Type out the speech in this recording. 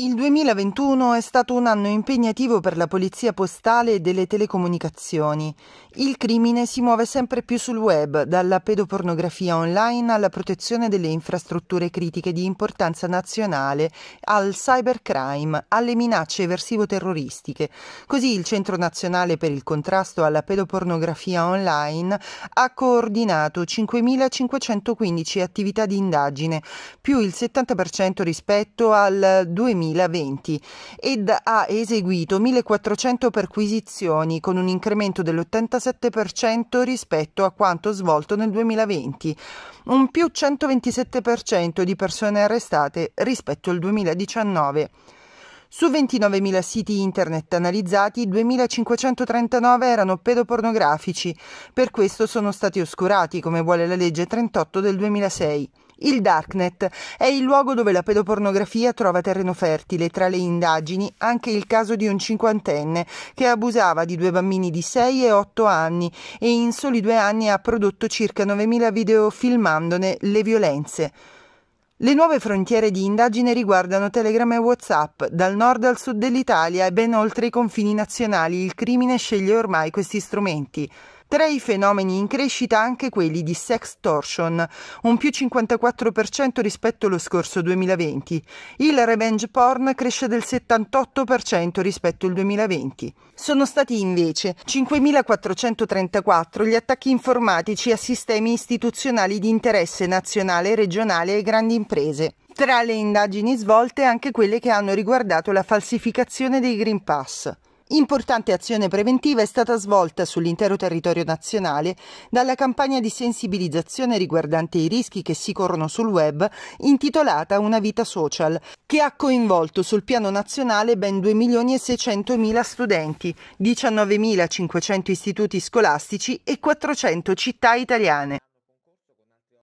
Il 2021 è stato un anno impegnativo per la polizia postale e delle telecomunicazioni. Il crimine si muove sempre più sul web, dalla pedopornografia online alla protezione delle infrastrutture critiche di importanza nazionale, al cybercrime, alle minacce eversivo-terroristiche. Così il Centro Nazionale per il contrasto alla pedopornografia online ha coordinato 5.515 attività di indagine, più il 70% rispetto al 2000 2020 ed ha eseguito 1.400 perquisizioni con un incremento dell'87% rispetto a quanto svolto nel 2020, un più 127% di persone arrestate rispetto al 2019. Su 29.000 siti internet analizzati, 2.539 erano pedopornografici, per questo sono stati oscurati come vuole la legge 38 del 2006. Il Darknet è il luogo dove la pedopornografia trova terreno fertile. Tra le indagini anche il caso di un cinquantenne che abusava di due bambini di 6 e 8 anni e in soli due anni ha prodotto circa 9.000 video filmandone le violenze. Le nuove frontiere di indagine riguardano Telegram e WhatsApp, dal nord al sud dell'Italia e ben oltre i confini nazionali. Il crimine sceglie ormai questi strumenti. Tra i fenomeni in crescita anche quelli di sextortion, un più 54% rispetto allo scorso 2020. Il revenge porn cresce del 78% rispetto al 2020. Sono stati invece 5.434 gli attacchi informatici a sistemi istituzionali di interesse nazionale, regionale e grandi imprese. Tra le indagini svolte anche quelle che hanno riguardato la falsificazione dei Green Pass. Importante azione preventiva è stata svolta sull'intero territorio nazionale dalla campagna di sensibilizzazione riguardante i rischi che si corrono sul web intitolata Una vita social, che ha coinvolto sul piano nazionale ben 2 milioni e 600 mila studenti, 19.500 istituti scolastici e 400 città italiane.